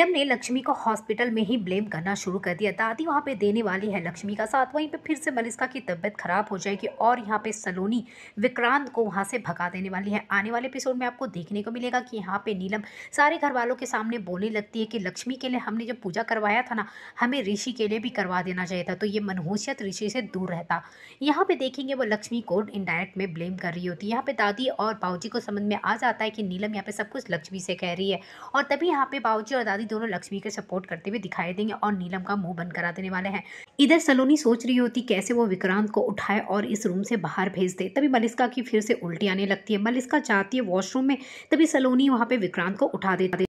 प्रेम ने लक्ष्मी को हॉस्पिटल में ही ब्लेम करना शुरू कर दिया दादी वहाँ पे देने वाली है लक्ष्मी का साथ वहीं पे फिर से मलिस्का की तबीयत खराब हो जाएगी और यहाँ पे सलोनी विक्रांत को वहाँ से भगा देने वाली है आने वाले एपिसोड में आपको देखने को मिलेगा कि यहाँ पे नीलम सारे घर वालों के सामने बोलने लगती है कि लक्ष्मी के लिए हमने जब पूजा करवाया था ना हमें ऋषि के लिए भी करवा देना चाहिए था तो ये मनहूसियत ऋषि से दूर रहता यहाँ पे देखेंगे वो लक्ष्मी को इनडायरेक्ट में ब्लेम कर रही होती है यहाँ पे दादी और बाबूजी को समझ में आ जाता है कि नीलम यहाँ पे सब कुछ लक्ष्मी से कह रही है और तभी यहाँ पे बाबूजी और दादी दोनों लक्ष्मी के सपोर्ट करते हुए दिखाई देंगे और नीलम का मुंह बंद करा देने वाले हैं इधर सलोनी सोच रही होती कैसे वो विक्रांत को उठाए और इस रूम से बाहर भेज दे तभी मलिस्का की फिर से उल्टी आने लगती है मलिस्का चाहती है वॉशरूम में तभी सलोनी वहाँ पे विक्रांत को उठा देती